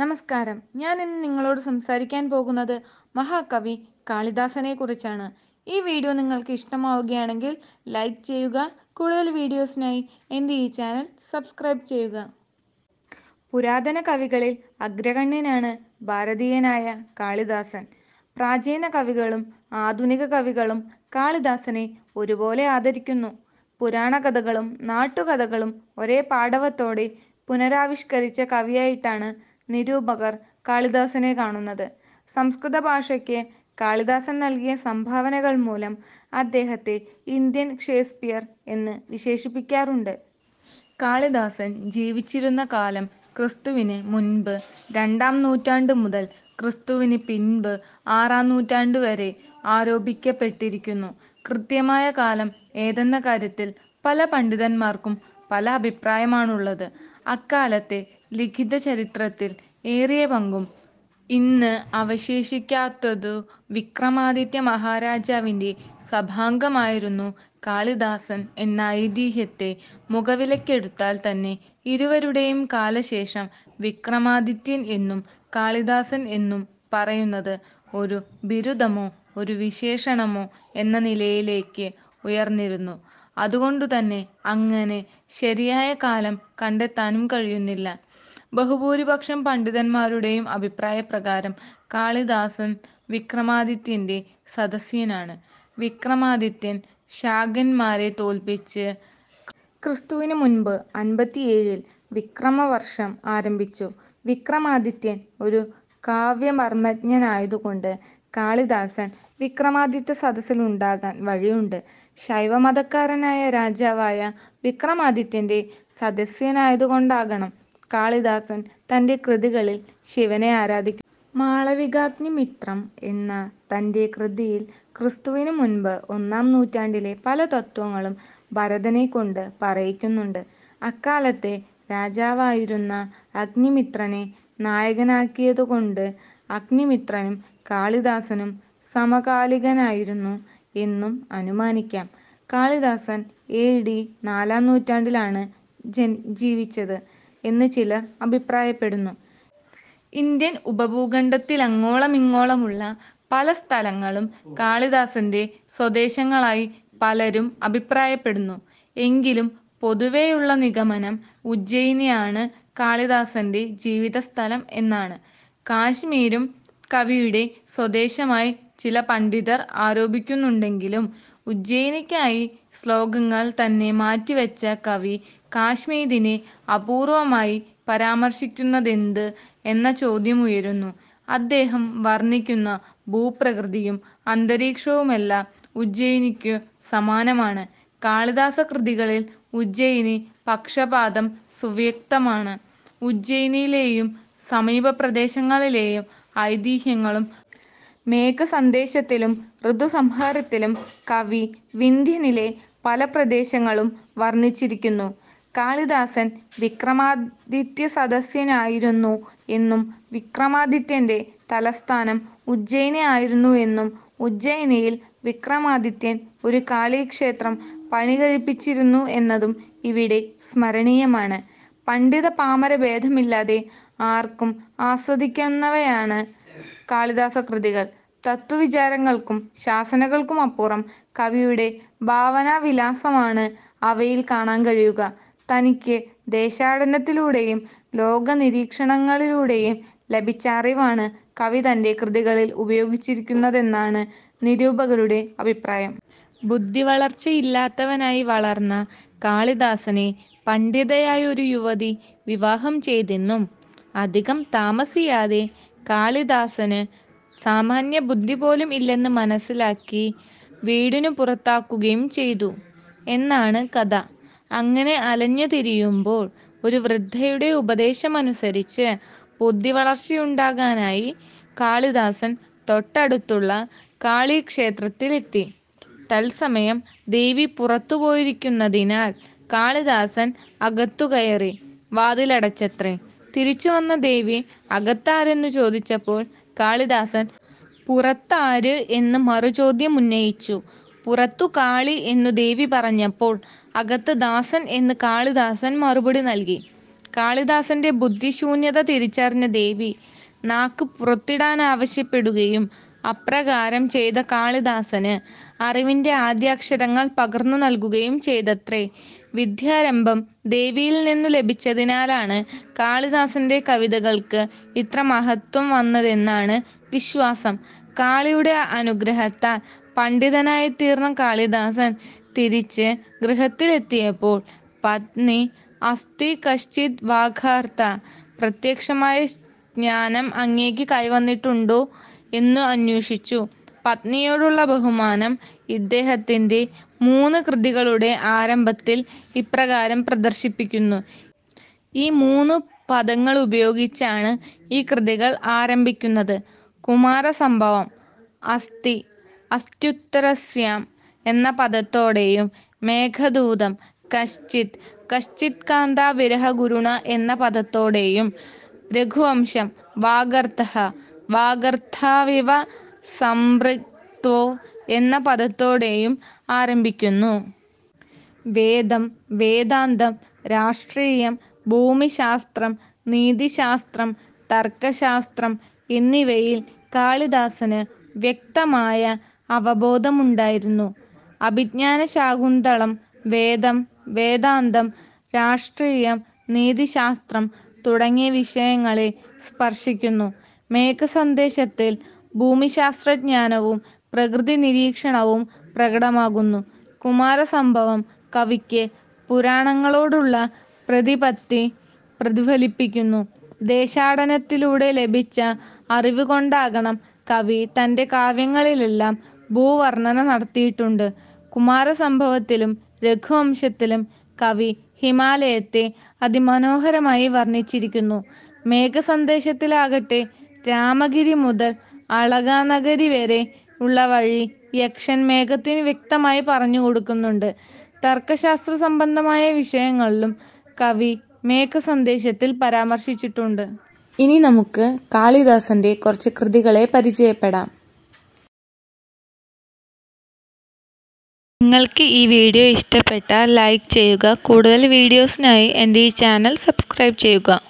നമസ്കാരം ഞാൻ ഇന്ന് നിങ്ങളോട് സംസാരിക്കാൻ പോകുന്നത് മഹാകവി കാളിദാസനെ കുറിച്ചാണ് ഈ വീഡിയോ നിങ്ങൾക്ക് ഇഷ്ടമാവുകയാണെങ്കിൽ ലൈക്ക് ചെയ്യുക കൂടുതൽ വീഡിയോസിനായി എൻ്റെ ഈ ചാനൽ സബ്സ്ക്രൈബ് ചെയ്യുക പുരാതന കവികളിൽ അഗ്രഗണ്യനാണ് ഭാരതീയനായ കാളിദാസൻ പ്രാചീന കവികളും ആധുനിക കവികളും കാളിദാസനെ ഒരുപോലെ ആദരിക്കുന്നു പുരാണ കഥകളും നാട്ടുകഥകളും ഒരേ പാടവത്തോടെ പുനരാവിഷ്കരിച്ച കവിയായിട്ടാണ് നിരൂപകർ കാളിദാസനെ കാണുന്നത് സംസ്കൃത ഭാഷയ്ക്ക് കാളിദാസൻ നൽകിയ സംഭാവനകൾ മൂലം അദ്ദേഹത്തെ ഇന്ത്യൻ ഷേക്സ്പിയർ എന്ന് വിശേഷിപ്പിക്കാറുണ്ട് കാളിദാസൻ ജീവിച്ചിരുന്ന കാലം ക്രിസ്തുവിന് മുൻപ് രണ്ടാം നൂറ്റാണ്ട് മുതൽ ക്രിസ്തുവിന് പിൻപ് ആറാം നൂറ്റാണ്ട് വരെ ആരോപിക്കപ്പെട്ടിരിക്കുന്നു കൃത്യമായ കാലം ഏതെന്ന കാര്യത്തിൽ പല പണ്ഡിതന്മാർക്കും പല അഭിപ്രായമാണുള്ളത്. അക്കാലത്തെ ലിഖിത ചരിത്രത്തിൽ ഏറിയ പങ്കും ഇന്ന് അവശേഷിക്കാത്തതു വിക്രമാദിത്യ മഹാരാജാവിന്റെ സഭാംഗമായിരുന്നു കാളിദാസൻ എന്ന ഐതിഹ്യത്തെ മുഖവിലക്കെടുത്താൽ തന്നെ ഇരുവരുടെയും കാലശേഷം വിക്രമാദിത്യൻ എന്നും കാളിദാസൻ എന്നും പറയുന്നത് ഒരു ബിരുദമോ ഒരു വിശേഷണമോ എന്ന നിലയിലേക്ക് ഉയർന്നിരുന്നു. അതുകൊണ്ടു തന്നെ അങ്ങനെ ശരിയായ കാലം കണ്ടെത്താനും കഴിയുന്നില്ല ബഹുഭൂരിപക്ഷം പണ്ഡിതന്മാരുടെയും അഭിപ്രായപ്രകാരം കാളിദാസൻ വിക്രമാദിത്യന്റെ സദസ്യനാണ് വിക്രമാദിത്യൻ ശാഖന്മാരെ തോൽപ്പിച്ച് ക്രിസ്തുവിന് മുൻപ് അൻപത്തിയേഴിൽ വിക്രമവർഷം ആരംഭിച്ചു വിക്രമാദിത്യൻ ഒരു കാവ്യമർമ്മജ്ഞനായതുകൊണ്ട് കാളിദാസൻ വിക്രമാദിത്യ സദസ്സിലുണ്ടാകാൻ വഴിയുണ്ട് ശൈവമതക്കാരനായ രാജാവായ വിക്രമാദിത്യന്റെ സദസ്യനായതുകൊണ്ടാകണം കാളിദാസൻ തന്റെ കൃതികളിൽ ശിവനെ ആരാധിക്കും മാളവികാഗ്നിമിത്രം എന്ന തന്റെ കൃതിയിൽ ക്രിസ്തുവിനു മുൻപ് ഒന്നാം നൂറ്റാണ്ടിലെ പല തത്വങ്ങളും ഭരതനെ കൊണ്ട് പറയിക്കുന്നുണ്ട് അക്കാലത്തെ രാജാവായിരുന്ന അഗ്നിമിത്രനെ നായകനാക്കിയതുകൊണ്ട് അഗ്നിമിത്രനും കാളിദാസനും സമകാലികനായിരുന്നു എന്നും അനുമാനിക്കാം. കാളിദാസൻ എ. ഡി. നാലാം നൂറ്റാണ്ടിലാണ് ജീവിച്ചത് എന്ന് ചിലർ അഭിപ്രായപ്പെടുന്നു. ഇന്ത്യൻ ഇങ്ങോളമുള്ള പല സ്ഥലങ്ങളും കാളിദാസന്റെ സ്വദേശങ്ങളായി പലരും അഭിപ്രായപ്പെടുന്നു. എങ്കിലും പൊതുവേയുള്ള നിഗമനം ഉജ്ജയിനിയാണ് കാളിദാസന്റെ ജീവിതസ്ഥലം എന്നാണ്. കാശ്മീരും കവിയുടെ സ്വദേശമായി ചില പണ്ഡിതർ ആരോപിക്കുന്നുണ്ടെങ്കിലും ഉജ്ജയിനിക്കായി ശ്ലോകങ്ങൾ തന്നെ മാറ്റിവെച്ച കവി കാശ്മീരിനെ അപൂർവമായി പരാമർശിക്കുന്നതെന്ത് എന്ന ചോദ്യമുയരുന്നു അദ്ദേഹം വർണ്ണിക്കുന്ന ഭൂപ്രകൃതിയും അന്തരീക്ഷവുമെല്ലാം ഉജ്ജയിനിക്കു സമാനമാണ് കാളിദാസ കൃതികളിൽ ഉജ്ജയിനി പക്ഷപാതം സുവ്യക്തമാണ് ഉജ്ജയിനിയിലെയും സമീപ പ്രദേശങ്ങളിലെയും ഐതിഹ്യങ്ങളും മേഘസന്ദേശത്തിലും ഋതുസംഹാരത്തിലും കവി വിന്ധ്യനിലെ പല പ്രദേശങ്ങളും വർണ്ണിച്ചിരിക്കുന്നു. കാളിദാസൻ സദസ്യനായിരുന്നു എന്നും വിക്രമാദിത്യന്റെ തലസ്ഥാനം ഉജ്ജയിനി ആയിരുന്നു എന്നും ഉജ്ജയിനിയിൽ വിക്രമാദിത്യൻ ഒരു കാളീക്ഷേത്രം പണികഴിപ്പിച്ചിരുന്നു എന്നതും ഇവിടെ സ്മരണീയമാണ്. പണ്ഡിത പാമര ഭേദമില്ലാതെ ആർക്കും ആസ്വദിക്കാവുന്നവയാണ് കാളിദാസ കൃതികൾ തത്വവിചാരങ്ങൾക്കും ശാസനകൾക്കും അപ്പുറം കവിയുടെ ഭാവനാവിലാസമാണ് അവയിൽ കാണാൻ കഴിയുക തനിക്ക് ദേശാടനത്തിലൂടെയും ലോക നിരീക്ഷണങ്ങളിലൂടെയും ലഭിച്ച അറിവാണ് കവി തൻ്റെ കൃതികളിൽ ഉപയോഗിച്ചിരിക്കുന്നതെന്നാണ് നിരൂപകരുടെ അഭിപ്രായം ബുദ്ധി വളർച്ചയില്ലാത്തവനായി വളർന്ന കാളിദാസനെ പണ്ഡിതയായ ഒരു യുവതി വിവാഹം ചെയ്തെന്നും അധികം താമസിയാതെ കാളിദാസന് സാമാന്യ ബുദ്ധി പോലും ഇല്ലെന്ന് മനസ്സിലാക്കി വീടിനു പുറത്താക്കുകയും ചെയ്തു എന്നാണ് കഥ അങ്ങനെ അലഞ്ഞു തിരിയുമ്പോൾ ഒരു വൃദ്ധയുടെ ഉപദേശമനുസരിച്ച് ബുദ്ധി വളർച്ചയുണ്ടാകാനായി കാളിദാസൻ തൊട്ടടുത്തുള്ള കാളി ക്ഷേത്രത്തിലെത്തി തത്സമയം ദേവി പുറത്തു പോയിരിക്കുന്നതിനാൽ കാളിദാസൻ അകത്തു കയറി വാതിലടച്ചത്രേ തിരിച്ചു വന്ന ദേവി അകത്താരെന്ന് ചോദിച്ചപ്പോൾ കാളിദാസൻ പുറത്താര് എന്ന് മറുചോദ്യം ഉന്നയിച്ചു പുറത്തു കാളി എന്നു ദേവി പറഞ്ഞപ്പോൾ അകത്ത് ദാസൻ എന്ന് കാളിദാസൻ മറുപടി നൽകി കാളിദാസന്റെ ബുദ്ധിശൂന്യത തിരിച്ചറിഞ്ഞ ദേവി നാക്ക് പുറത്തിടാൻ ആവശ്യപ്പെടുകയും അപ്രകാരം ചെയ്ത കാളിദാസന് അറിവിന്റെ ആദ്യാക്ഷരങ്ങൾ പകർന്നു നൽകുകയും ചെയ്തത്രേ വിദ്യാരംഭം ദേവിയിൽ നിന്നു ലഭിച്ചതിനാലാണ് കാളിദാസന്റെ കവിതകൾക്ക് ഇത്ര മഹത്വം വന്നതെന്നാണ് വിശ്വാസം കാളിയുടെ അനുഗ്രഹത്താൽ പണ്ഡിതനായി തീർന്ന കാളിദാസൻ തിരിച്ച് ഗൃഹത്തിലെത്തിയപ്പോൾ പത്നി അസ്ഥി കശ്ചിത് വാഘാർത്ത പ്രത്യക്ഷമായ ജ്ഞാനം അങ്ങേക്ക് കൈവന്നിട്ടുണ്ടോ എന്ന് അന്വേഷിച്ചു പത്നിയോടുള്ള ബഹുമാനം ഇദ്ദേഹത്തിൻ്റെ മൂന്ന് കൃതികളുടെ ആരംഭത്തിൽ ഇപ്രകാരം പ്രദർശിപ്പിക്കുന്നു ഈ മൂന്ന് പദങ്ങൾ ഉപയോഗിച്ചാണ് ഈ കൃതികൾ ആരംഭിക്കുന്നത് കുമാരസംഭവം അസ്ഥി അസ്ത്യുത്തരസ്യാം എന്ന പദത്തോടെയും മേഘദൂതം കശ്ചിത് കശ്ചിത് കാന്ത വിരഹഗുരുണ എന്ന പദത്തോടെയും രഘുവംശം വാഗർത്ത വാഗർത്ഥാവിവ സംപൃക്തോ എന്ന പദത്തോടെയും ആരംഭിക്കുന്നു വേദം വേദാന്തം രാഷ്ട്രീയം ഭൂമിശാസ്ത്രം നീതിശാസ്ത്രം തർക്കശാസ്ത്രം എന്നിവയിൽ കാളിദാസന് വ്യക്തമായ അവബോധമുണ്ടായിരുന്നു അഭിജ്ഞാനശാകുന്തളം വേദം വേദാന്തം രാഷ്ട്രീയം നീതിശാസ്ത്രം തുടങ്ങിയ വിഷയങ്ങളെ സ്പർശിക്കുന്നു മേഘസന്ദേശത്തിൽ സന്ദേശത്തിൽ ഭൂമിശാസ്ത്രജ്ഞാനവും പ്രകൃതി നിരീക്ഷണവും പ്രകടമാകുന്നു. കുമാരസംഭവം കവിക്ക് പുരാണങ്ങളോടുള്ള പ്രതിപത്തി പ്രതിഫലിപ്പിക്കുന്നു. ദേശാടനത്തിലൂടെ ലഭിച്ച അറിവുകൊണ്ടാകണം കവി തന്റെ കാവ്യങ്ങളിലെല്ലാം ഭൂവർണ്ണന നടത്തിയിട്ടുണ്ട്. കുമാരസംഭവത്തിലും രഘുവംശത്തിലും കവി ഹിമാലയത്തെ അതിമനോഹരമായി വർണ്ണിച്ചിരിക്കുന്നു. മേഘസന്ദേശത്തിലാകട്ടെ രാമഗിരി മുതൽ അളകാനഗരി വരെ ഉള്ള വഴി യക്ഷൻ മേഘത്തിന് വ്യക്തമായി പറഞ്ഞു കൊടുക്കുന്നുണ്ട് തർക്കശാസ്ത്ര സംബന്ധമായ വിഷയങ്ങളിലും കവി മേഘ സന്ദേശത്തിൽ പരാമർശിച്ചിട്ടുണ്ട് ഇനി നമുക്ക് കാളിദാസന്റെ കുറച്ച് കൃതികളെ പരിചയപ്പെടാം നിങ്ങൾക്ക് ഈ വീഡിയോ ഇഷ്ടപ്പെട്ടാൽ ലൈക്ക് ചെയ്യുക കൂടുതൽ വീഡിയോസിനായി എൻ്റെ ഈ ചാനൽ സബ്സ്ക്രൈബ് ചെയ്യുക